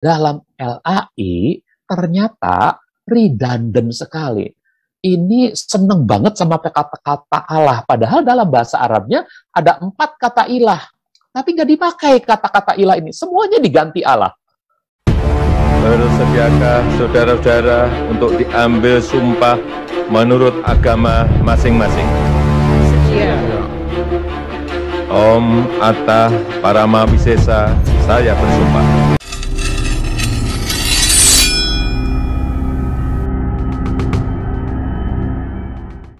dalam LAI ternyata redundant sekali. Ini seneng banget sama kata-kata Allah. Padahal dalam bahasa Arabnya ada empat kata ilah. Tapi nggak dipakai kata-kata ilah ini. Semuanya diganti Allah. Bersediakah saudara-saudara untuk diambil sumpah menurut agama masing-masing? Om Atta Paramahwisesa, saya bersumpah.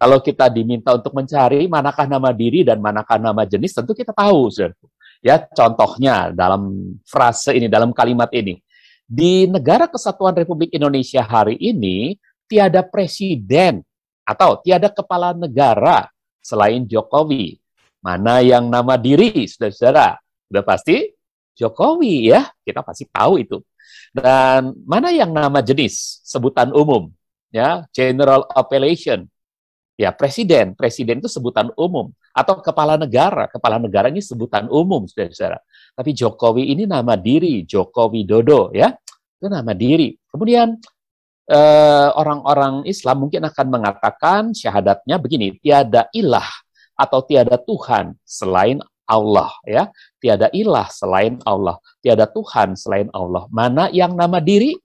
Kalau kita diminta untuk mencari manakah nama diri dan manakah nama jenis, tentu kita tahu, saudaraku. Ya, contohnya dalam frase ini, dalam kalimat ini. Di negara kesatuan Republik Indonesia hari ini, tiada presiden atau tiada kepala negara selain Jokowi. Mana yang nama diri, saudara-saudara? Sudah pasti Jokowi ya, kita pasti tahu itu. Dan mana yang nama jenis, sebutan umum, ya, general appellation, Ya, presiden. Presiden itu sebutan umum. Atau kepala negara. Kepala negara ini sebutan umum, saudara-saudara. Tapi Jokowi ini nama diri, Jokowi Dodo, ya. Itu nama diri. Kemudian orang eh, orang-orang Islam mungkin akan mengatakan syahadatnya begini, tiada ilah atau tiada Tuhan selain Allah, ya. Tiada ilah selain Allah, tiada Tuhan selain Allah. Mana yang nama diri?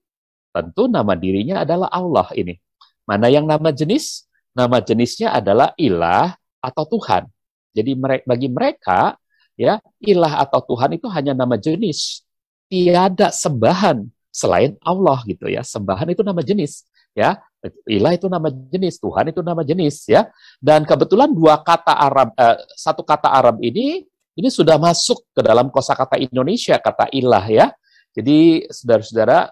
Tentu nama dirinya adalah Allah ini. Mana yang nama jenis? Nama jenisnya adalah ilah atau Tuhan. Jadi bagi mereka ya ilah atau Tuhan itu hanya nama jenis. Tiada sembahan selain Allah gitu ya. Sembahan itu nama jenis ya. Ilah itu nama jenis, Tuhan itu nama jenis ya. Dan kebetulan dua kata Arab eh, satu kata Arab ini ini sudah masuk ke dalam kosakata Indonesia kata ilah ya. Jadi saudara-saudara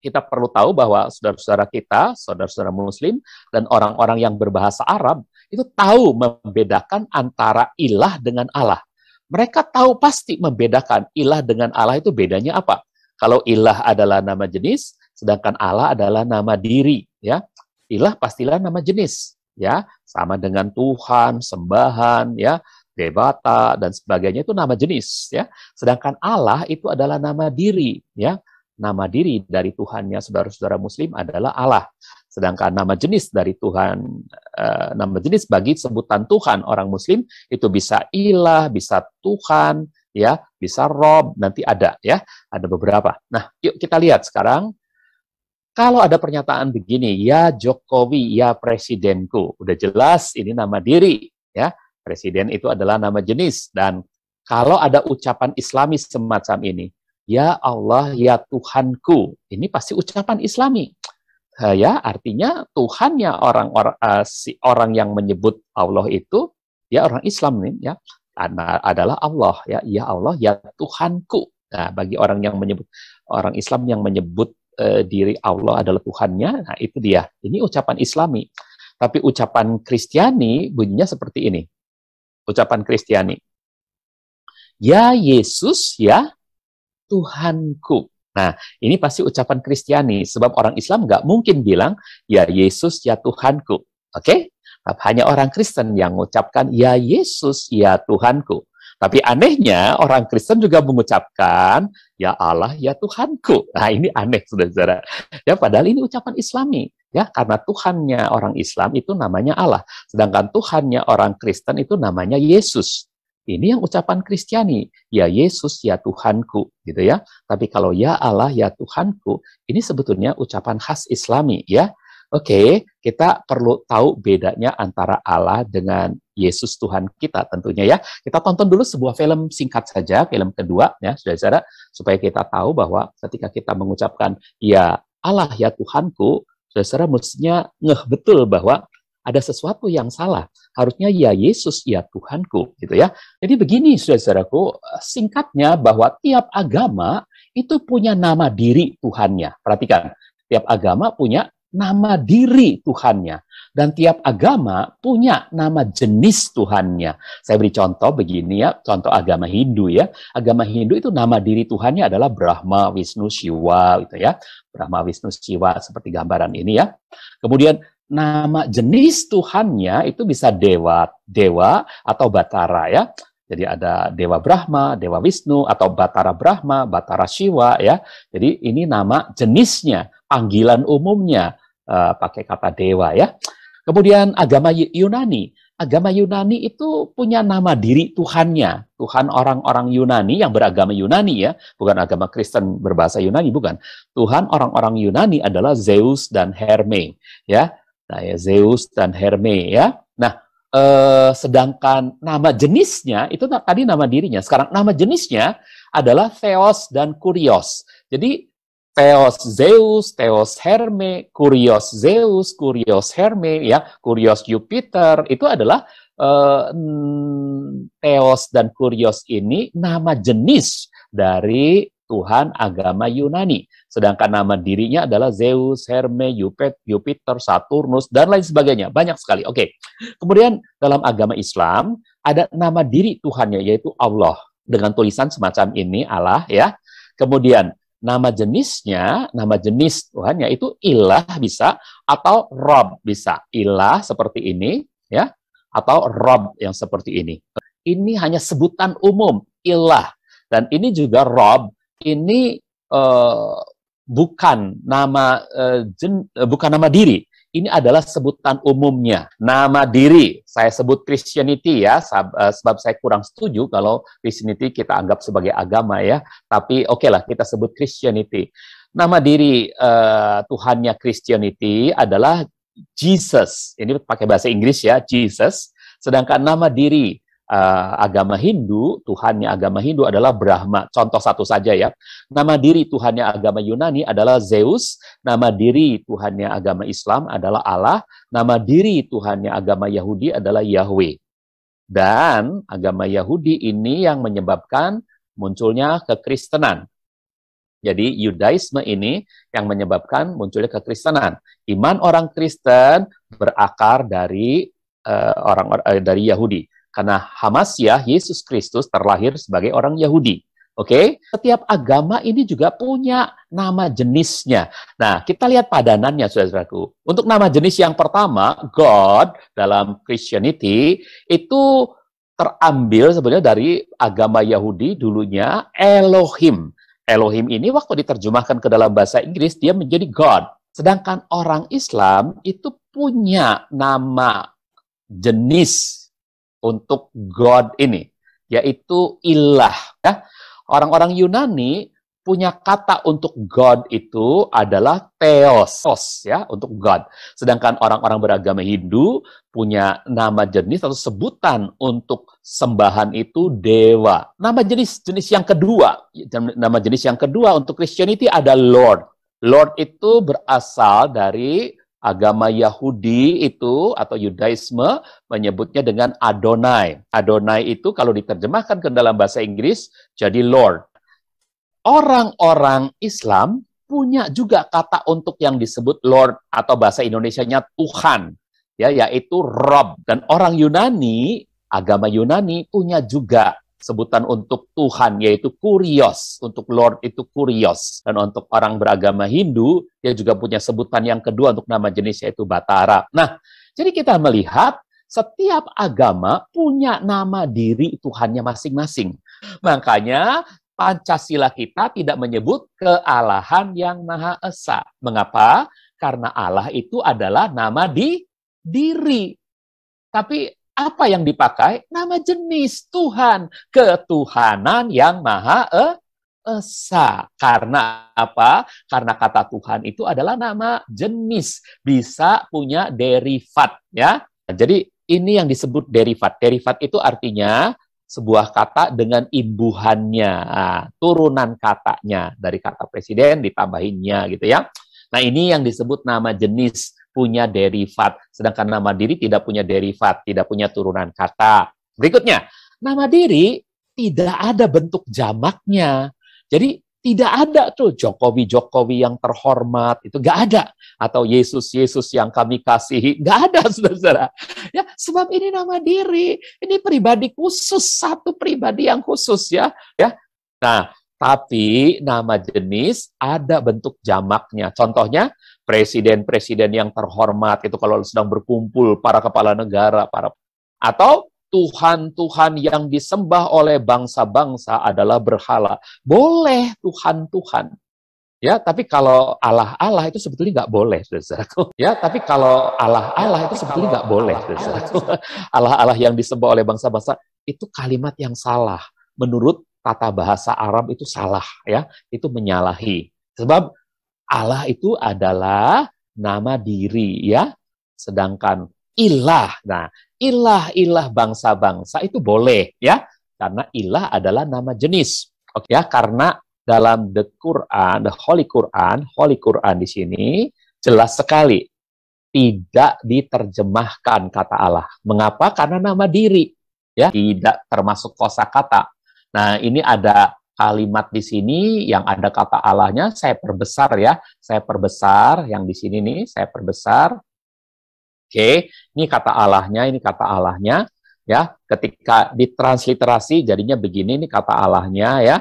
kita perlu tahu bahwa saudara-saudara kita, saudara-saudara muslim, dan orang-orang yang berbahasa Arab, itu tahu membedakan antara ilah dengan Allah. Mereka tahu pasti membedakan ilah dengan Allah itu bedanya apa. Kalau ilah adalah nama jenis, sedangkan Allah adalah nama diri. Ya, Ilah pastilah nama jenis. Ya, sama dengan Tuhan, sembahan, ya, dewata dan sebagainya itu nama jenis ya sedangkan Allah itu adalah nama diri ya nama diri dari Tuhannya saudara-saudara muslim adalah Allah. Sedangkan nama jenis dari Tuhan, uh, nama jenis bagi sebutan Tuhan orang muslim itu bisa ilah, bisa Tuhan, ya, bisa Rob, nanti ada ya, ada beberapa. Nah, yuk kita lihat sekarang kalau ada pernyataan begini, ya Jokowi, ya presidenku, udah jelas ini nama diri, ya presiden itu adalah nama jenis dan kalau ada ucapan Islamis semacam ini, Ya Allah, ya Tuhanku. Ini pasti ucapan Islami. Eh, ya, artinya Tuhannya orang-orang uh, eh, si orang yang menyebut Allah itu ya orang Islam nih ya adalah Allah ya ya Allah ya Tuhanku nah bagi orang yang menyebut orang Islam yang menyebut uh, diri Allah adalah Tuhannya nah itu dia ini ucapan Islami tapi ucapan Kristiani bunyinya seperti ini ucapan Kristiani ya Yesus ya Tuhanku. Nah, ini pasti ucapan Kristiani, sebab orang Islam nggak mungkin bilang, ya Yesus, ya Tuhanku. Oke? Okay? Hanya orang Kristen yang mengucapkan, ya Yesus, ya Tuhanku. Tapi anehnya, orang Kristen juga mengucapkan, ya Allah, ya Tuhanku. Nah, ini aneh, saudara-saudara. Ya, padahal ini ucapan islami. Ya, karena Tuhannya orang Islam itu namanya Allah. Sedangkan Tuhannya orang Kristen itu namanya Yesus. Ini yang ucapan Kristiani, ya Yesus, ya Tuhanku, gitu ya. Tapi kalau ya Allah, ya Tuhanku, ini sebetulnya ucapan khas Islami, ya. Oke, kita perlu tahu bedanya antara Allah dengan Yesus Tuhan kita tentunya ya. Kita tonton dulu sebuah film singkat saja, film kedua ya, saudara-saudara, supaya kita tahu bahwa ketika kita mengucapkan ya Allah ya Tuhanku, saudara-saudara mestinya ngeh betul bahwa ada sesuatu yang salah. Harusnya ya Yesus, ya Tuhanku, gitu ya. Jadi begini, saudaraku singkatnya bahwa tiap agama itu punya nama diri Tuhannya. Perhatikan, tiap agama punya nama diri Tuhannya. Dan tiap agama punya nama jenis Tuhannya. Saya beri contoh begini ya, contoh agama Hindu ya. Agama Hindu itu nama diri Tuhannya adalah Brahma, Wisnu, Siwa, gitu ya. Brahma, Wisnu, Siwa seperti gambaran ini ya. Kemudian nama jenis Tuhannya itu bisa dewa, dewa atau batara ya. Jadi ada Dewa Brahma, Dewa Wisnu atau Batara Brahma, Batara Shiva ya. Jadi ini nama jenisnya, panggilan umumnya uh, pakai kata dewa ya. Kemudian agama Yunani. Agama Yunani itu punya nama diri Tuhannya. Tuhan orang-orang Yunani yang beragama Yunani ya, bukan agama Kristen berbahasa Yunani bukan. Tuhan orang-orang Yunani adalah Zeus dan Hermes ya. Nah, ya, Zeus dan Hermes ya. Nah, eh, sedangkan nama jenisnya itu tadi nama dirinya. Sekarang nama jenisnya adalah Theos dan Kurios. Jadi Theos Zeus, Theos Hermes, Kurios Zeus, Kurios Hermes ya, Kurios Jupiter itu adalah eh, Theos dan Kurios ini nama jenis dari Tuhan agama Yunani. Sedangkan nama dirinya adalah Zeus, Hermes, Jupiter, Saturnus, dan lain sebagainya. Banyak sekali. Oke. Kemudian dalam agama Islam, ada nama diri Tuhannya, yaitu Allah. Dengan tulisan semacam ini, Allah ya. Kemudian nama jenisnya, nama jenis Tuhannya itu ilah bisa atau rob bisa. Ilah seperti ini ya atau rob yang seperti ini. Ini hanya sebutan umum ilah dan ini juga rob ini uh, bukan nama uh, jen, uh, bukan nama diri. Ini adalah sebutan umumnya. Nama diri, saya sebut Christianity ya, sebab saya kurang setuju kalau Christianity kita anggap sebagai agama ya. Tapi oke okay lah, kita sebut Christianity. Nama diri uh, Tuhannya Christianity adalah Jesus. Ini pakai bahasa Inggris ya, Jesus. Sedangkan nama diri uh, agama Hindu, Tuhannya agama Hindu adalah Brahma. Contoh satu saja ya. Nama diri Tuhannya agama Yunani adalah Zeus, nama diri Tuhannya agama Islam adalah Allah, nama diri Tuhannya agama Yahudi adalah Yahweh. Dan agama Yahudi ini yang menyebabkan munculnya kekristenan. Jadi Yudaisme ini yang menyebabkan munculnya kekristenan. Iman orang Kristen berakar dari uh, orang uh, dari Yahudi. Karena Hamas ya Yesus Kristus terlahir sebagai orang Yahudi. Oke, okay? setiap agama ini juga punya nama jenisnya. Nah, kita lihat padanannya, saudaraku. Untuk nama jenis yang pertama, God dalam Christianity itu terambil sebenarnya dari agama Yahudi dulunya Elohim. Elohim ini waktu diterjemahkan ke dalam bahasa Inggris dia menjadi God. Sedangkan orang Islam itu punya nama jenis untuk God ini, yaitu ilah. Ya. Orang-orang Yunani punya kata untuk God itu adalah theos, ya, untuk God. Sedangkan orang-orang beragama Hindu punya nama jenis atau sebutan untuk sembahan itu dewa. Nama jenis-jenis yang kedua, nama jenis yang kedua untuk Christianity ada Lord. Lord itu berasal dari agama Yahudi itu atau Yudaisme menyebutnya dengan Adonai. Adonai itu kalau diterjemahkan ke dalam bahasa Inggris jadi Lord. Orang-orang Islam punya juga kata untuk yang disebut Lord atau bahasa Indonesianya Tuhan, ya yaitu Rob. Dan orang Yunani, agama Yunani punya juga sebutan untuk Tuhan yaitu kurios. Untuk Lord itu kurios. Dan untuk orang beragama Hindu, dia juga punya sebutan yang kedua untuk nama jenis yaitu Batara. Nah, jadi kita melihat setiap agama punya nama diri Tuhannya masing-masing. Makanya Pancasila kita tidak menyebut kealahan yang Maha Esa. Mengapa? Karena Allah itu adalah nama di diri. Tapi apa yang dipakai? Nama jenis Tuhan, ketuhanan yang maha eh, Esa. Karena apa? Karena kata Tuhan itu adalah nama jenis, bisa punya derivat ya. Nah, jadi ini yang disebut derivat. Derivat itu artinya sebuah kata dengan imbuhannya, ah, turunan katanya dari kata presiden ditambahinnya gitu ya. Nah, ini yang disebut nama jenis punya derivat, sedangkan nama diri tidak punya derivat, tidak punya turunan kata. Berikutnya, nama diri tidak ada bentuk jamaknya. Jadi tidak ada tuh Jokowi Jokowi yang terhormat itu nggak ada atau Yesus Yesus yang kami kasihi nggak ada saudara-saudara ya sebab ini nama diri ini pribadi khusus satu pribadi yang khusus ya ya nah tapi nama jenis ada bentuk jamaknya. Contohnya presiden-presiden yang terhormat itu kalau sedang berkumpul para kepala negara, para atau Tuhan-Tuhan yang disembah oleh bangsa-bangsa adalah berhala. Boleh Tuhan-Tuhan. Ya, tapi kalau Allah-Allah itu sebetulnya nggak boleh, saudaraku. Ya, tapi kalau Allah-Allah itu ya, sebetulnya nggak boleh, saudaraku. Allah-Allah yang disembah oleh bangsa-bangsa itu kalimat yang salah menurut tata bahasa Arab itu salah ya, itu menyalahi. Sebab Allah itu adalah nama diri ya. Sedangkan ilah, nah ilah-ilah bangsa-bangsa itu boleh ya, karena ilah adalah nama jenis. Oke ya, karena dalam the Quran, the Holy Quran, Holy Quran di sini jelas sekali tidak diterjemahkan kata Allah. Mengapa? Karena nama diri ya tidak termasuk kosakata Nah, ini ada kalimat di sini yang ada kata Allahnya, saya perbesar ya. Saya perbesar, yang di sini nih, saya perbesar. Oke, ini kata Allahnya, ini kata Allahnya. Ya, ketika ditransliterasi jadinya begini, ini kata Allahnya ya.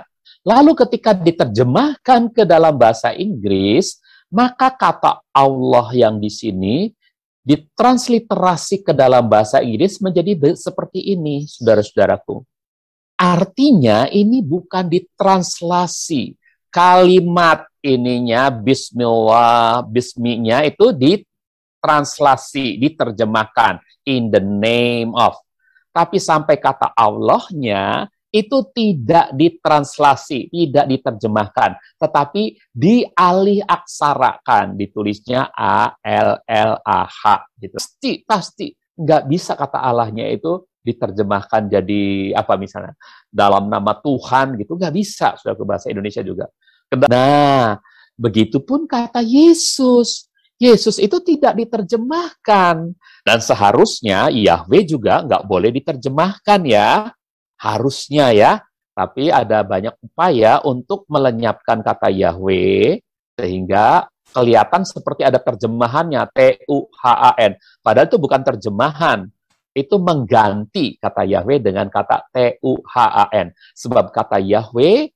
Lalu ketika diterjemahkan ke dalam bahasa Inggris, maka kata Allah yang di sini ditransliterasi ke dalam bahasa Inggris menjadi seperti ini, saudara-saudaraku. Artinya ini bukan ditranslasi. Kalimat ininya bismillah, bisminya itu ditranslasi, diterjemahkan in the name of. Tapi sampai kata Allahnya itu tidak ditranslasi, tidak diterjemahkan, tetapi dialih aksarakan, ditulisnya A L L A H gitu. Pasti pasti nggak bisa kata Allahnya itu diterjemahkan jadi apa misalnya dalam nama Tuhan gitu nggak bisa sudah ke bahasa Indonesia juga. Nah, begitupun kata Yesus. Yesus itu tidak diterjemahkan dan seharusnya Yahweh juga nggak boleh diterjemahkan ya. Harusnya ya, tapi ada banyak upaya untuk melenyapkan kata Yahweh sehingga kelihatan seperti ada terjemahannya T U H A N. Padahal itu bukan terjemahan, itu mengganti kata Yahweh dengan kata T-U-H-A-N. Sebab kata Yahweh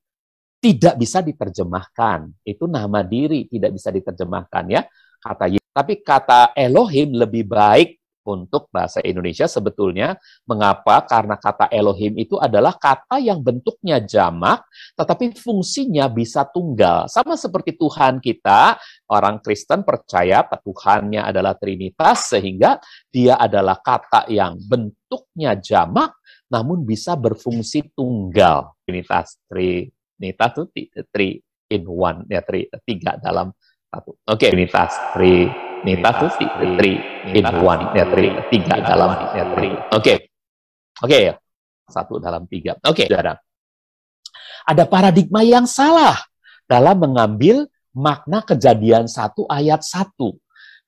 tidak bisa diterjemahkan. Itu nama diri tidak bisa diterjemahkan ya. Kata tapi kata Elohim lebih baik untuk bahasa Indonesia sebetulnya mengapa karena kata Elohim itu adalah kata yang bentuknya jamak tetapi fungsinya bisa tunggal sama seperti Tuhan kita orang Kristen percaya Tuhannya adalah Trinitas sehingga dia adalah kata yang bentuknya jamak namun bisa berfungsi tunggal Trinitas Trinitas itu tri in one ya tri, tiga dalam satu. Oke. Okay. Unitas. Tri. Unitas itu sih. Tri. In one. Ya, tri. Tiga dalam. Ya, tri. Oke. Oke ya. Satu dalam tiga. Oke. Okay. Saudara. Ada paradigma yang salah dalam mengambil makna kejadian satu ayat satu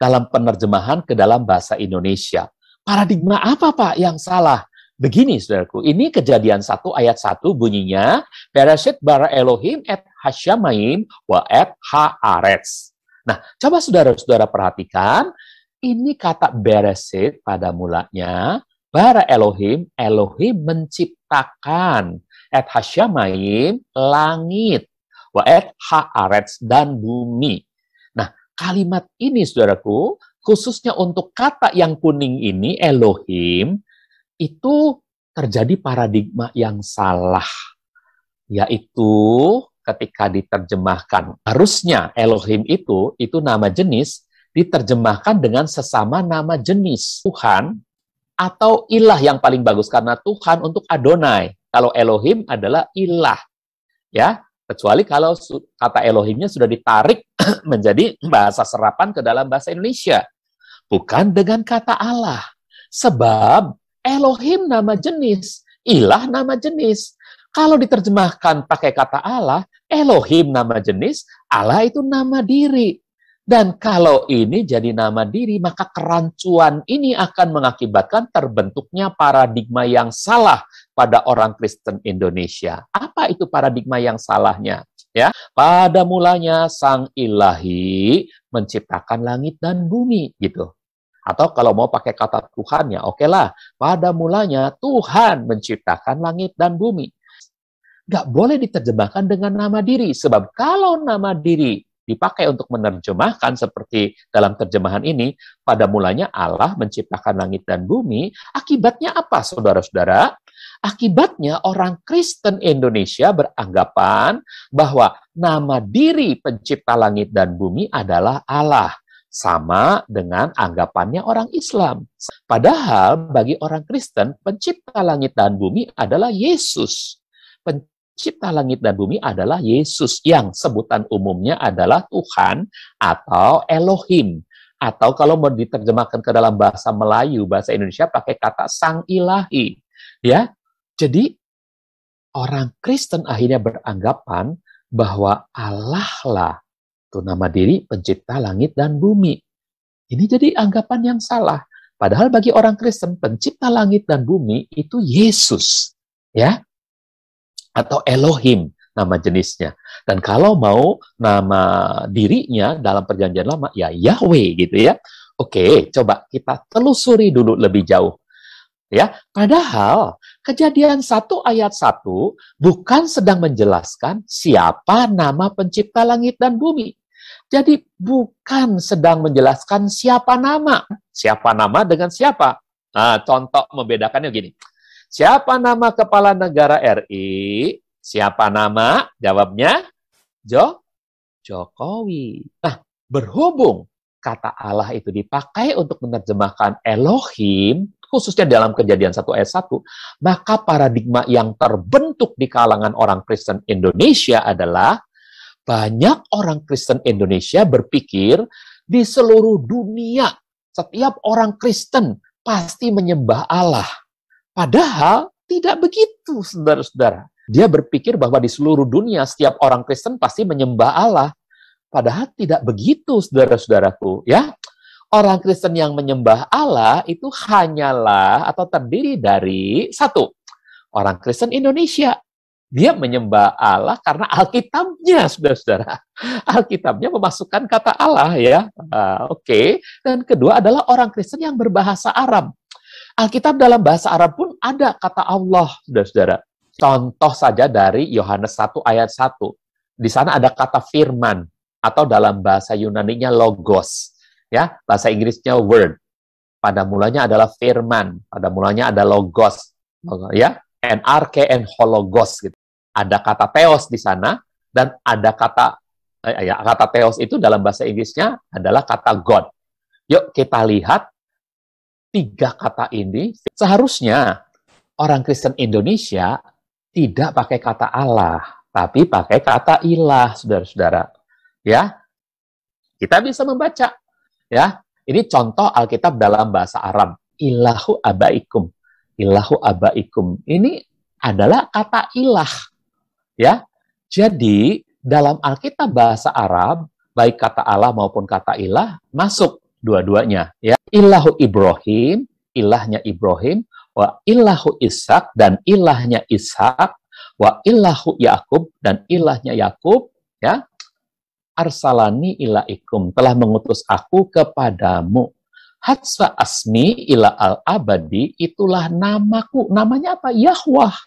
dalam penerjemahan ke dalam bahasa Indonesia. Paradigma apa Pak yang salah? Begini, saudaraku, ini kejadian satu ayat satu bunyinya, Bereshit bara Elohim et hasyamaim wa et haaretz. Nah, coba saudara-saudara perhatikan, ini kata beresit pada mulanya, bara Elohim, Elohim menciptakan et hasyamayim, langit, wa et haaretz, dan bumi. Nah, kalimat ini, saudaraku, khususnya untuk kata yang kuning ini, Elohim, itu terjadi paradigma yang salah, yaitu ketika diterjemahkan. Harusnya Elohim itu, itu nama jenis, diterjemahkan dengan sesama nama jenis Tuhan atau ilah yang paling bagus karena Tuhan untuk Adonai. Kalau Elohim adalah ilah. Ya, kecuali kalau kata Elohimnya sudah ditarik menjadi bahasa serapan ke dalam bahasa Indonesia. Bukan dengan kata Allah. Sebab Elohim nama jenis, ilah nama jenis. Kalau diterjemahkan pakai kata Allah, Elohim nama jenis, Allah itu nama diri. Dan kalau ini jadi nama diri, maka kerancuan ini akan mengakibatkan terbentuknya paradigma yang salah pada orang Kristen Indonesia. Apa itu paradigma yang salahnya? Ya, pada mulanya Sang Ilahi menciptakan langit dan bumi gitu. Atau kalau mau pakai kata Tuhan ya, oke lah. Pada mulanya Tuhan menciptakan langit dan bumi nggak boleh diterjemahkan dengan nama diri. Sebab kalau nama diri dipakai untuk menerjemahkan seperti dalam terjemahan ini, pada mulanya Allah menciptakan langit dan bumi, akibatnya apa saudara-saudara? Akibatnya orang Kristen Indonesia beranggapan bahwa nama diri pencipta langit dan bumi adalah Allah. Sama dengan anggapannya orang Islam. Padahal bagi orang Kristen, pencipta langit dan bumi adalah Yesus cipta langit dan bumi adalah Yesus yang sebutan umumnya adalah Tuhan atau Elohim atau kalau mau diterjemahkan ke dalam bahasa Melayu bahasa Indonesia pakai kata Sang Ilahi ya jadi orang Kristen akhirnya beranggapan bahwa Allah lah itu nama diri pencipta langit dan bumi ini jadi anggapan yang salah padahal bagi orang Kristen pencipta langit dan bumi itu Yesus ya atau Elohim nama jenisnya. Dan kalau mau nama dirinya dalam perjanjian lama ya Yahweh gitu ya. Oke, coba kita telusuri dulu lebih jauh. Ya, padahal Kejadian 1 ayat 1 bukan sedang menjelaskan siapa nama pencipta langit dan bumi. Jadi bukan sedang menjelaskan siapa nama, siapa nama dengan siapa. Nah, contoh membedakannya gini. Siapa nama kepala negara RI? Siapa nama? Jawabnya Jo Jokowi. Nah, berhubung kata Allah itu dipakai untuk menerjemahkan Elohim, khususnya dalam kejadian 1 ayat 1, maka paradigma yang terbentuk di kalangan orang Kristen Indonesia adalah banyak orang Kristen Indonesia berpikir di seluruh dunia setiap orang Kristen pasti menyembah Allah. Padahal tidak begitu, saudara-saudara. Dia berpikir bahwa di seluruh dunia setiap orang Kristen pasti menyembah Allah. Padahal tidak begitu, saudara-saudaraku, ya. Orang Kristen yang menyembah Allah itu hanyalah atau terdiri dari satu, orang Kristen Indonesia. Dia menyembah Allah karena Alkitabnya, saudara-saudara. Alkitabnya memasukkan kata Allah, ya. Uh, Oke. Okay. Dan kedua adalah orang Kristen yang berbahasa Arab. Alkitab dalam bahasa Arab pun ada kata Allah, saudara-saudara. Contoh saja dari Yohanes 1 ayat 1. Di sana ada kata firman atau dalam bahasa yunani logos. Ya, bahasa Inggrisnya word. Pada mulanya adalah firman, pada mulanya ada logos. Ya, and arke and hologos gitu. Ada kata teos di sana dan ada kata eh, ya kata teos itu dalam bahasa Inggrisnya adalah kata God. Yuk kita lihat tiga kata ini, seharusnya orang Kristen Indonesia tidak pakai kata Allah, tapi pakai kata ilah, saudara-saudara. Ya, kita bisa membaca. Ya, ini contoh Alkitab dalam bahasa Arab. Ilahu abaikum. Ilahu abaikum. Ini adalah kata ilah. Ya, jadi dalam Alkitab bahasa Arab, baik kata Allah maupun kata ilah masuk dua-duanya ya ilahu Ibrahim ilahnya Ibrahim wa ilahu Ishak dan ilahnya Ishak wa ilahu Yakub dan ilahnya Yakub ya arsalani ilaikum telah mengutus aku kepadamu Hatsa asmi ila al abadi itulah namaku namanya apa Yahwah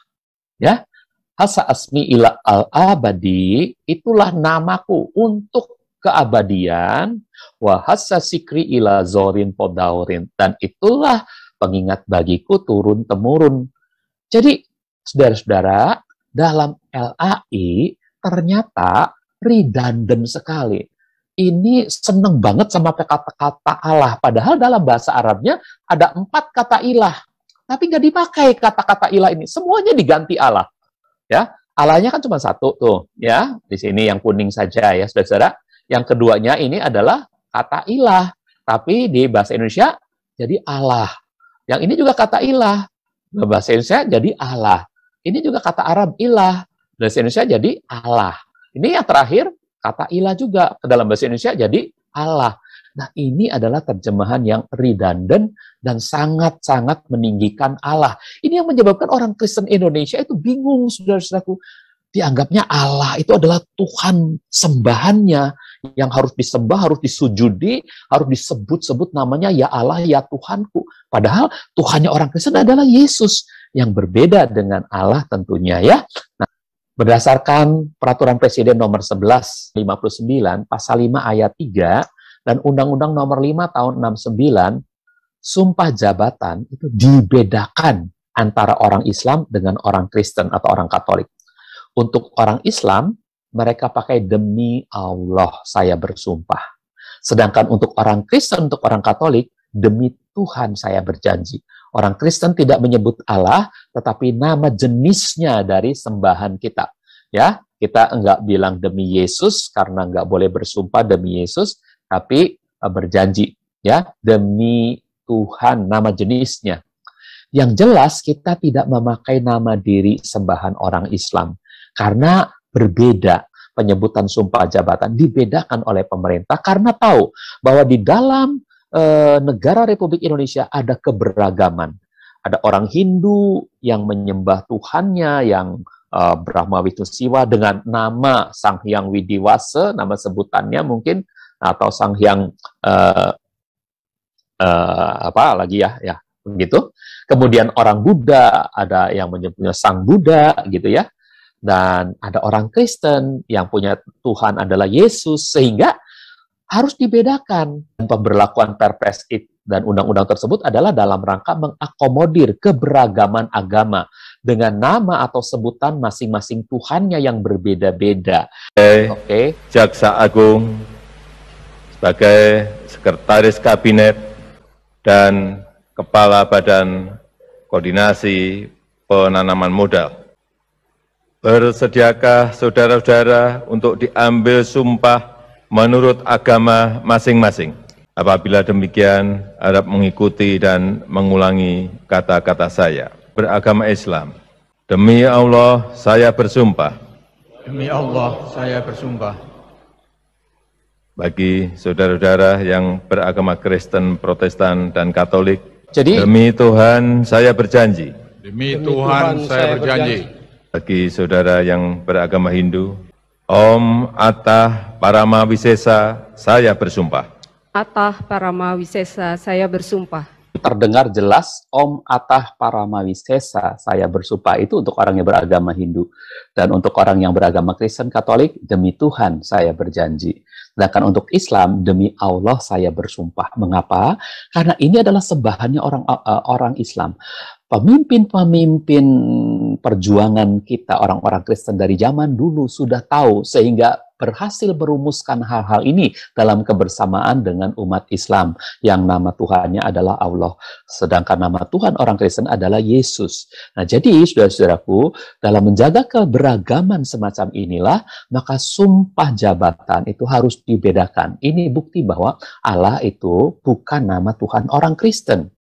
ya Hatsa asmi ila al abadi itulah namaku untuk keabadian, wahasa sikri ila zorin podaurin. Dan itulah pengingat bagiku turun-temurun. Jadi, saudara-saudara, dalam LAI ternyata redundant sekali. Ini seneng banget sama kata-kata Allah. Padahal dalam bahasa Arabnya ada empat kata ilah. Tapi nggak dipakai kata-kata ilah ini. Semuanya diganti Allah. Ya, Allahnya kan cuma satu tuh, ya. Di sini yang kuning saja ya, saudara-saudara. Yang keduanya ini adalah kata ilah, tapi di bahasa Indonesia jadi Allah. Yang ini juga kata ilah, bahasa Indonesia jadi Allah. Ini juga kata Arab ilah, bahasa Indonesia jadi Allah. Ini yang terakhir kata ilah juga ke dalam bahasa Indonesia jadi Allah. Nah, ini adalah terjemahan yang redundant dan sangat-sangat meninggikan Allah. Ini yang menyebabkan orang Kristen Indonesia itu bingung, saudara-saudaraku dianggapnya Allah itu adalah Tuhan sembahannya yang harus disembah, harus disujudi, harus disebut-sebut namanya ya Allah, ya Tuhanku. Padahal Tuhannya orang Kristen adalah Yesus yang berbeda dengan Allah tentunya ya. Nah, berdasarkan peraturan presiden nomor 11 59 pasal 5 ayat 3 dan undang-undang nomor 5 tahun 69 sumpah jabatan itu dibedakan antara orang Islam dengan orang Kristen atau orang Katolik. Untuk orang Islam, mereka pakai demi Allah saya bersumpah. Sedangkan untuk orang Kristen, untuk orang Katolik, demi Tuhan saya berjanji. Orang Kristen tidak menyebut Allah, tetapi nama jenisnya dari sembahan kita. Ya, kita enggak bilang demi Yesus karena enggak boleh bersumpah demi Yesus, tapi e, berjanji ya demi Tuhan nama jenisnya. Yang jelas kita tidak memakai nama diri sembahan orang Islam. Karena berbeda penyebutan sumpah jabatan dibedakan oleh pemerintah karena tahu bahwa di dalam e, negara Republik Indonesia ada keberagaman. Ada orang Hindu yang menyembah Tuhannya yang e, Brahma Wisnu Siwa dengan nama Sang Hyang Widiwase nama sebutannya mungkin atau Sang Hyang e, e, apa lagi ya ya begitu. Kemudian orang Buddha ada yang menyebutnya Sang Buddha gitu ya dan ada orang Kristen yang punya Tuhan adalah Yesus sehingga harus dibedakan pemberlakuan Perpres dan undang-undang tersebut adalah dalam rangka mengakomodir keberagaman agama dengan nama atau sebutan masing-masing Tuhannya yang berbeda-beda. Oke. Okay. Jaksa Agung sebagai Sekretaris Kabinet dan Kepala Badan Koordinasi Penanaman Modal. Bersediakah saudara-saudara untuk diambil sumpah menurut agama masing-masing? Apabila demikian, harap mengikuti dan mengulangi kata-kata saya. Beragama Islam. Demi Allah, saya bersumpah. Demi Allah, saya bersumpah. Bagi saudara-saudara yang beragama Kristen, Protestan, dan Katolik, Jadi, demi Tuhan saya berjanji. Demi, Tuhan, saya berjanji bagi saudara yang beragama Hindu, Om Atah Parama Wisesa, saya bersumpah. Atah Parama Wisesa, saya bersumpah. Terdengar jelas Om Atah Parama Wisesa, saya bersumpah itu untuk orang yang beragama Hindu. Dan untuk orang yang beragama Kristen Katolik, demi Tuhan saya berjanji. Sedangkan untuk Islam, demi Allah saya bersumpah. Mengapa? Karena ini adalah sebahannya orang eh, orang Islam pemimpin-pemimpin perjuangan kita orang-orang Kristen dari zaman dulu sudah tahu sehingga berhasil merumuskan hal-hal ini dalam kebersamaan dengan umat Islam yang nama Tuhannya adalah Allah sedangkan nama Tuhan orang Kristen adalah Yesus. Nah, jadi saudara-saudaraku, dalam menjaga keberagaman semacam inilah maka sumpah jabatan itu harus dibedakan. Ini bukti bahwa Allah itu bukan nama Tuhan orang Kristen.